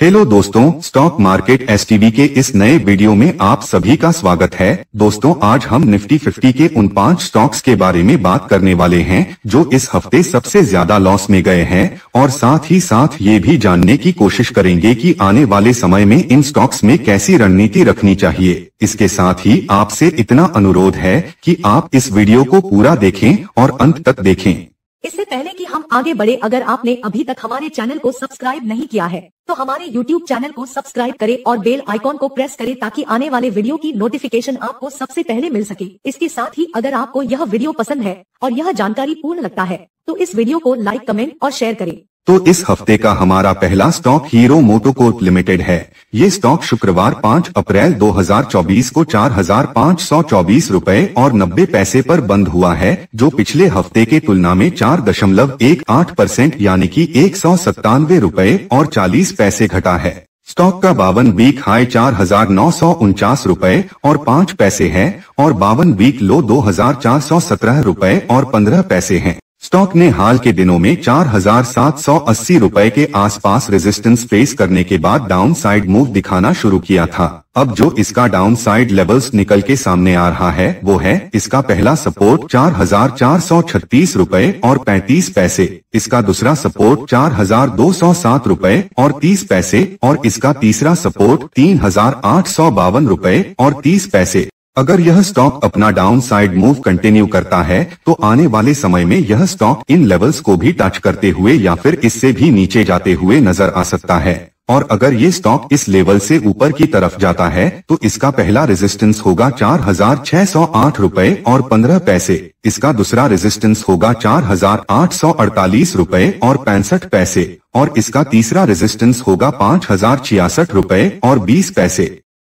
hello दोस्तों stock market S के इस नए वीडियो में आप सभी का स्वागत है दोस्तों आज हम निफ्टी 50 के उन पांच स्टॉक्स के बारे में बात करने वाले हैं जो इस हफ्ते सबसे ज्यादा लॉस में गए हैं और साथ ही साथ ये भी जानने की कोशिश करेंगे कि आने वाले समय में इन स्टॉक्स में कैसी रणनीति रखनी चाहिए इसके साथ ही आपसे इतना अनुरोध है की आप इस वीडियो को पूरा देखें और अंत तक देखें इससे पहले कि हम आगे बढ़े अगर आपने अभी तक हमारे चैनल को सब्सक्राइब नहीं किया है तो हमारे YouTube चैनल को सब्सक्राइब करें और बेल आइकॉन को प्रेस करें ताकि आने वाले वीडियो की नोटिफिकेशन आपको सबसे पहले मिल सके इसके साथ ही अगर आपको यह वीडियो पसंद है और यह जानकारी पूर्ण लगता है तो इस वीडियो को लाइक कमेंट और शेयर करें तो इस हफ्ते का हमारा पहला स्टॉक हीरो मोटोकोर्प लिमिटेड है ये स्टॉक शुक्रवार 5 अप्रैल 2024 को चार हजार पाँच सौ चौबीस रूपए और नब्बे पैसे पर बंद हुआ है जो पिछले हफ्ते के तुलना में चार दशमलव एक आठ परसेंट यानी कि एक सौ सत्तानवे रूपए और चालीस पैसे घटा है स्टॉक का बावन वीक हाई चार हजार नौ सौ उनचास रूपए और पाँच पैसे है और बावन वीक लो दो हजार चार सौ सत्रह रूपए और पंद्रह पैसे है स्टॉक ने हाल के दिनों में 4,780 रुपए के आसपास रेजिस्टेंस फेस करने के बाद डाउनसाइड मूव दिखाना शुरू किया था अब जो इसका डाउनसाइड लेवल्स निकल के सामने आ रहा है वो है इसका पहला सपोर्ट चार हजार चार सौ छत्तीस रूपए और 35 पैसे इसका दूसरा सपोर्ट चार हजार दो सौ सात रूपए और तीस पैसे और इसका तीसरा सपोर्ट तीन हजार आठ सौ बावन रूपए और तीस पैसे अगर यह स्टॉक अपना डाउन साइड मूव कंटिन्यू करता है तो आने वाले समय में यह स्टॉक इन लेवल्स को भी टच करते हुए या फिर इससे भी नीचे जाते हुए नजर आ सकता है और अगर ये स्टॉक इस लेवल से ऊपर की तरफ जाता है तो इसका पहला रेजिस्टेंस होगा चार हजार छह सौ आठ रूपए और पंद्रह पैसे इसका दूसरा रेजिस्टेंस होगा चार हजार आठ सौ अड़तालीस रूपए और पैंसठ पैसे और इसका तीसरा रेजिस्टेंस होगा पाँच हजार छियासठ रूपए और बीस पैसे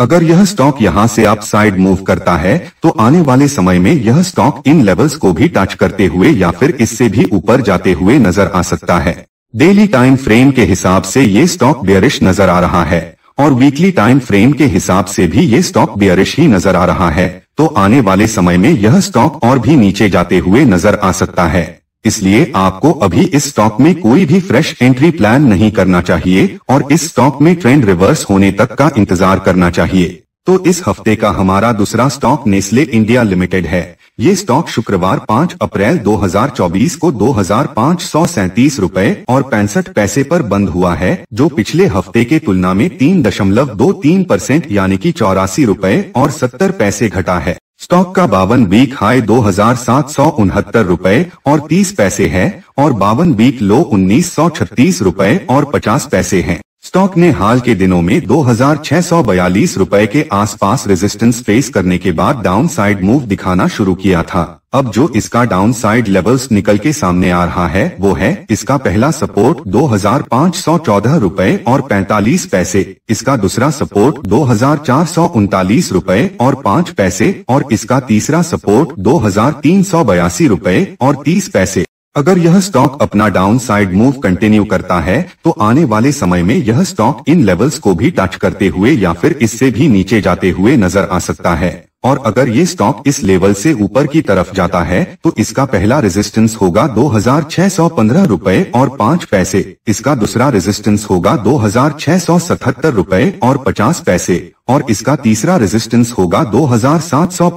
अगर यह स्टॉक यहां से आप साइड मूव करता है तो आने वाले समय में यह स्टॉक इन लेवल्स को भी टच करते हुए या फिर इससे भी ऊपर जाते हुए नजर आ सकता है डेली टाइम फ्रेम के हिसाब से ये स्टॉक बेयरिश नजर आ रहा है और वीकली टाइम फ्रेम के हिसाब से भी ये स्टॉक बेयरिश ही नजर आ रहा है तो आने वाले समय में यह स्टॉक और भी नीचे जाते हुए नजर आ सकता है इसलिए आपको अभी इस स्टॉक में कोई भी फ्रेश एंट्री प्लान नहीं करना चाहिए और इस स्टॉक में ट्रेंड रिवर्स होने तक का इंतजार करना चाहिए तो इस हफ्ते का हमारा दूसरा स्टॉक नेस्ले इंडिया लिमिटेड है ये स्टॉक शुक्रवार 5 अप्रैल 2024 को दो हजार और पैंसठ पैसे पर बंद हुआ है जो पिछले हफ्ते के तुलना में तीन दशमलव दो तीन परसेंट यानी कि चौरासी रूपए और सत्तर पैसे घटा है स्टॉक का बावन वीक हाई दो हजार सात सौ उनहत्तर रूपए और तीस पैसे है और बावन वीक लो उन्नीस सौ छत्तीस रूपए और पचास पैसे है स्टॉक ने हाल के दिनों में 2,642 रुपए के आसपास रेजिस्टेंस फेस करने के बाद डाउनसाइड मूव दिखाना शुरू किया था अब जो इसका डाउनसाइड लेवल्स निकल के सामने आ रहा है वो है इसका पहला सपोर्ट दो हजार पाँच सौ चौदह रूपए और 45 पैसे इसका दूसरा सपोर्ट दो हजार चार सौ उनतालीस रूपए और पाँच पैसे और इसका तीसरा सपोर्ट दो हजार तीन सौ बयासी रूपए और तीस पैसे अगर यह स्टॉक अपना डाउनसाइड मूव कंटिन्यू करता है तो आने वाले समय में यह स्टॉक इन लेवल्स को भी टच करते हुए या फिर इससे भी नीचे जाते हुए नजर आ सकता है और अगर ये स्टॉक इस लेवल से ऊपर की तरफ जाता है तो इसका पहला रेजिस्टेंस होगा दो हजार छह सौ रूपए और पाँच पैसे इसका दूसरा रेजिस्टेंस होगा दो हजार छह सौ सतहत्तर रूपए और पचास पैसे और इसका तीसरा रेजिस्टेंस होगा दो हजार सात सौ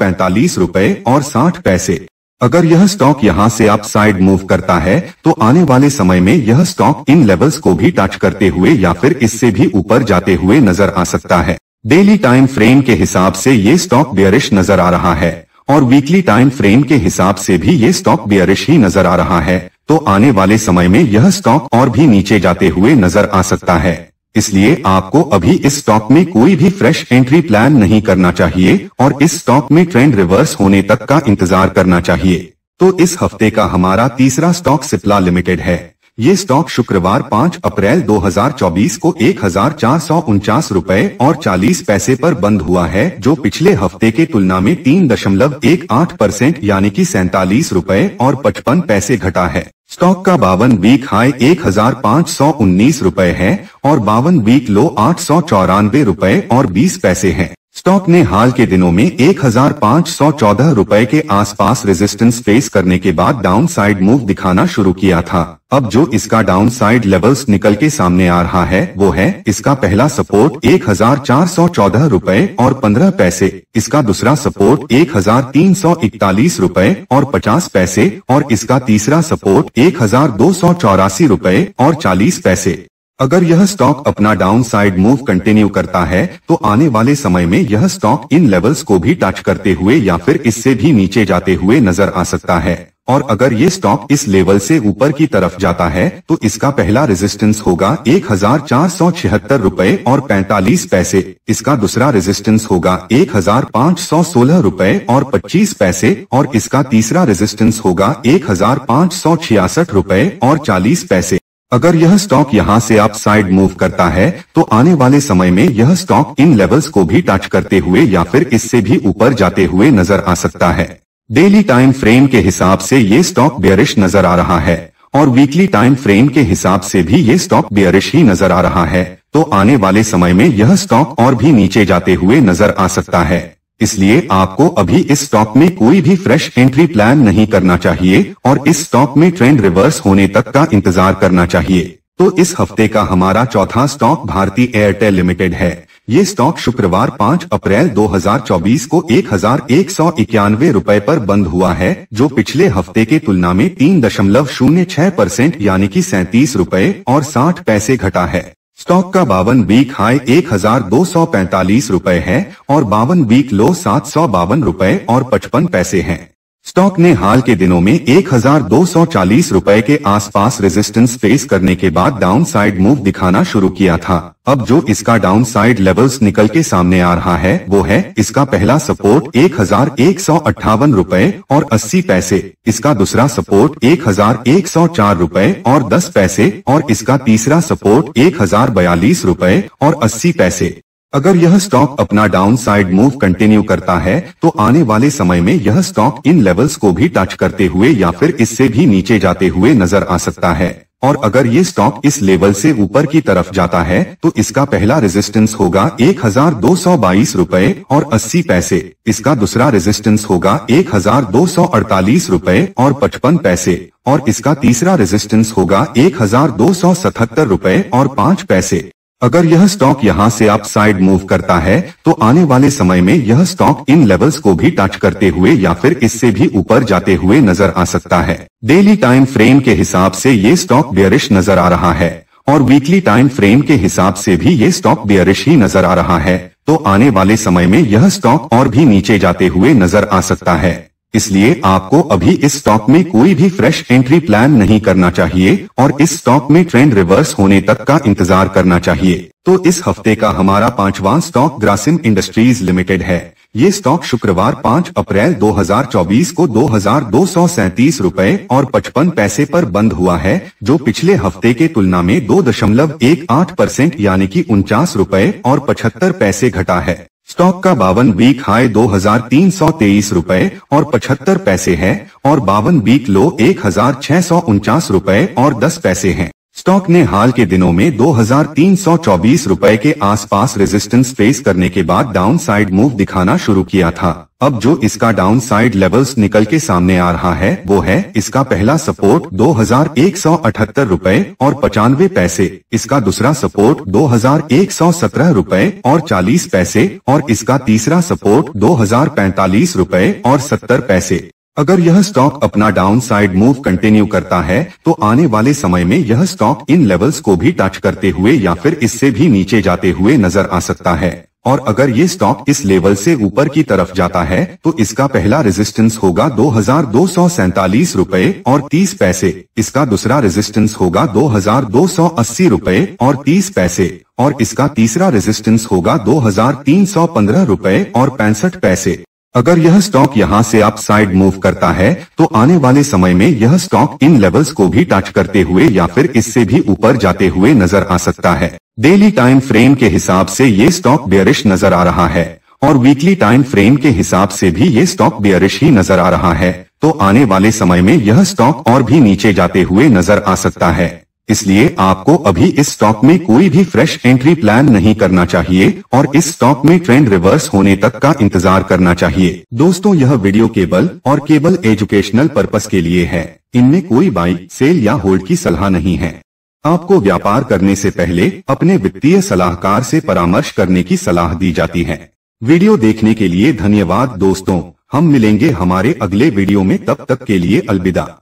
रूपए और साठ पैसे अगर यह स्टॉक यहां से आप साइड मूव करता है तो आने वाले समय में यह स्टॉक इन लेवल्स को भी टच करते हुए या फिर इससे भी ऊपर जाते हुए नजर आ सकता है डेली टाइम फ्रेम के हिसाब से ये स्टॉक बियरिश नजर आ रहा है और वीकली टाइम फ्रेम के हिसाब से भी ये स्टॉक बियरिश ही नजर आ रहा है तो आने वाले समय में यह स्टॉक और भी नीचे जाते हुए नजर आ सकता है इसलिए आपको अभी इस स्टॉक में कोई भी फ्रेश एंट्री प्लान नहीं करना चाहिए और इस स्टॉक में ट्रेंड रिवर्स होने तक का इंतजार करना चाहिए तो इस हफ्ते का हमारा तीसरा स्टॉक सिप्ला लिमिटेड है ये स्टॉक शुक्रवार 5 अप्रैल 2024 को एक हजार चार सौ उनचास रूपए और 40 पैसे पर बंद हुआ है जो पिछले हफ्ते के तुलना में तीन दशमलव एक आठ परसेंट यानी कि सैतालीस रूपए और पचपन पैसे घटा है स्टॉक का बावन वीक हाई एक हजार पाँच सौ उन्नीस रूपए है और बावन वीक लो आठ सौ चौरानवे रूपए और बीस पैसे है स्टॉक ने हाल के दिनों में एक हजार रुपए के आसपास रेजिस्टेंस फेस करने के बाद डाउनसाइड मूव दिखाना शुरू किया था अब जो इसका डाउनसाइड लेवल्स निकल के सामने आ रहा है वो है इसका पहला सपोर्ट एक हजार चार सौ चौदह रूपए और पंद्रह पैसे इसका दूसरा सपोर्ट एक हजार तीन सौ इकतालीस रूपए और पचास पैसे और इसका तीसरा सपोर्ट एक हजार दो सौ चौरासी रूपए और चालीस पैसे अगर यह स्टॉक अपना डाउन साइड मूव कंटिन्यू करता है तो आने वाले समय में यह स्टॉक इन लेवल्स को भी टच करते हुए या फिर इससे भी नीचे जाते हुए नजर आ सकता है और अगर ये स्टॉक इस लेवल से ऊपर की तरफ जाता है तो इसका पहला रेजिस्टेंस होगा एक हजार चार सौ छिहत्तर रूपए और 45 पैसे इसका दूसरा रेजिस्टेंस होगा एक हजार पाँच सौ सोलह रूपए और पच्चीस पैसे और इसका तीसरा रेजिस्टेंस होगा एक हजार पाँच सौ छियासठ रूपए और चालीस पैसे अगर यह स्टॉक यहां से आप साइड मूव करता है तो आने वाले समय में यह स्टॉक इन लेवल्स को भी टच करते हुए या फिर इससे भी ऊपर जाते हुए नजर आ सकता है डेली टाइम फ्रेम के हिसाब से ये स्टॉक बेयरिश नजर आ रहा है और वीकली टाइम फ्रेम के हिसाब से भी ये स्टॉक बेयरिश ही नजर आ रहा है तो आने वाले समय में यह स्टॉक और भी नीचे जाते हुए नजर आ सकता है इसलिए आपको अभी इस स्टॉक में कोई भी फ्रेश एंट्री प्लान नहीं करना चाहिए और इस स्टॉक में ट्रेंड रिवर्स होने तक का इंतजार करना चाहिए तो इस हफ्ते का हमारा चौथा स्टॉक भारती एयरटेल लिमिटेड है ये स्टॉक शुक्रवार 5 अप्रैल 2024 को एक हजार एक सौ इक्यानवे रूपए आरोप बंद हुआ है जो पिछले हफ्ते के तुलना में तीन दशमलव शून्य छह परसेंट यानी कि सैतीस रूपए और साठ पैसे घटा है स्टॉक का बावन वीक हाई एक हजार दो सौ पैंतालीस रूपए है और बावन वीक लो सात सौ बावन रूपए और पचपन पैसे हैं स्टॉक ने हाल के दिनों में 1240 रुपए के आसपास रेजिस्टेंस फेस करने के बाद डाउनसाइड मूव दिखाना शुरू किया था अब जो इसका डाउनसाइड लेवल्स निकल के सामने आ रहा है वो है इसका पहला सपोर्ट एक हजार एक सौ अट्ठावन रूपए और अस्सी पैसे इसका दूसरा सपोर्ट एक हजार एक सौ चार रूपए और दस पैसे और इसका तीसरा सपोर्ट एक हजार बयालीस रूपए और अस्सी पैसे अगर यह स्टॉक अपना डाउन साइड मूव कंटिन्यू करता है तो आने वाले समय में यह स्टॉक इन लेवल्स को भी टच करते हुए या फिर इससे भी नीचे जाते हुए नजर आ सकता है और अगर ये स्टॉक इस लेवल से ऊपर की तरफ जाता है तो इसका पहला रेजिस्टेंस होगा एक हजार दो सौ बाईस रूपए और अस्सी पैसे इसका दूसरा रेजिस्टेंस होगा एक हजार दो सौ अड़तालीस रूपए और पचपन पैसे और इसका तीसरा रेजिस्टेंस होगा एक हजार दो सौ सतहत्तर रूपए और पाँच पैसे अगर यह स्टॉक यहां से आप साइड मूव करता है तो आने वाले समय में यह स्टॉक इन लेवल्स को भी टच करते हुए या फिर इससे भी ऊपर जाते हुए नजर आ सकता है डेली टाइम फ्रेम के हिसाब से ये स्टॉक बेयरिश नजर आ रहा है और वीकली टाइम फ्रेम के हिसाब से भी ये स्टॉक बेयरिश ही नजर आ रहा है तो आने वाले समय में यह स्टॉक और भी नीचे जाते हुए नजर आ सकता है इसलिए आपको अभी इस स्टॉक में कोई भी फ्रेश एंट्री प्लान नहीं करना चाहिए और इस स्टॉक में ट्रेंड रिवर्स होने तक का इंतजार करना चाहिए तो इस हफ्ते का हमारा पांचवा स्टॉक ग्रासिम इंडस्ट्रीज लिमिटेड है ये स्टॉक शुक्रवार 5 अप्रैल 2024 को दो हजार दो सौ सैतीस रूपए और पचपन पैसे पर बंद हुआ है जो पिछले हफ्ते के तुलना में दो दशमलव एक आठ परसेंट यानी कि उनचास रूपए और पचहत्तर पैसे घटा है स्टॉक का बावन बीक हाई दो हजार तीन सौ तेईस रूपए और पचहत्तर पैसे है और बावन बीक लो एक हजार छह सौ उनचास रूपए और दस पैसे है स्टॉक ने हाल के दिनों में दो रुपए के आसपास रेजिस्टेंस फेस करने के बाद डाउनसाइड मूव दिखाना शुरू किया था अब जो इसका डाउनसाइड लेवल्स निकल के सामने आ रहा है वो है इसका पहला सपोर्ट दो हजार रुपए और पचानवे पैसे इसका दूसरा सपोर्ट दो हजार रुपए और 40 पैसे और इसका तीसरा सपोर्ट दो हजार रुपए और 70 पैसे अगर यह स्टॉक अपना डाउनसाइड मूव कंटिन्यू करता है तो आने वाले समय में यह स्टॉक इन लेवल्स को भी टच करते हुए या फिर इससे भी नीचे जाते हुए नजर आ सकता है और अगर ये स्टॉक इस लेवल से ऊपर की तरफ जाता है तो इसका पहला रेजिस्टेंस होगा दो हजार दो सौ सैतालीस रूपए और तीस पैसे इसका दूसरा रेजिस्टेंस होगा दो हजार दो सौ अस्सी रूपए और तीस पैसे और इसका तीसरा रेजिस्टेंस होगा दो हजार तीन सौ पंद्रह रूपए और पैंसठ पैसे अगर यह स्टॉक यहां से आप साइड मूव करता है तो आने वाले समय में यह स्टॉक इन लेवल्स को भी टच करते हुए या फिर इससे भी ऊपर जाते हुए नजर आ सकता है डेली टाइम फ्रेम के हिसाब से ये स्टॉक बेयरिश नजर आ रहा है और वीकली टाइम फ्रेम के हिसाब से भी ये स्टॉक बेयरिश ही नजर आ रहा है तो आने वाले समय में यह स्टॉक और भी नीचे जाते हुए नजर आ सकता है इसलिए आपको अभी इस स्टॉक में कोई भी फ्रेश एंट्री प्लान नहीं करना चाहिए और इस स्टॉक में ट्रेंड रिवर्स होने तक का इंतजार करना चाहिए दोस्तों यह वीडियो केबल और केबल एजुकेशनल पर्पस के लिए है इनमें कोई बाई सेल या होल्ड की सलाह नहीं है आपको व्यापार करने से पहले अपने वित्तीय सलाहकार से परामर्श करने की सलाह दी जाती है वीडियो देखने के लिए धन्यवाद दोस्तों हम मिलेंगे हमारे अगले वीडियो में तब तक के लिए अलविदा